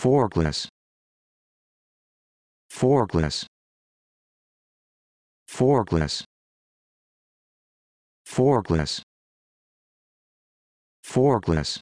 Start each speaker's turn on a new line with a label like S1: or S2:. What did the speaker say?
S1: Forkless. Forkless. Forkless. Forkless. Forkless.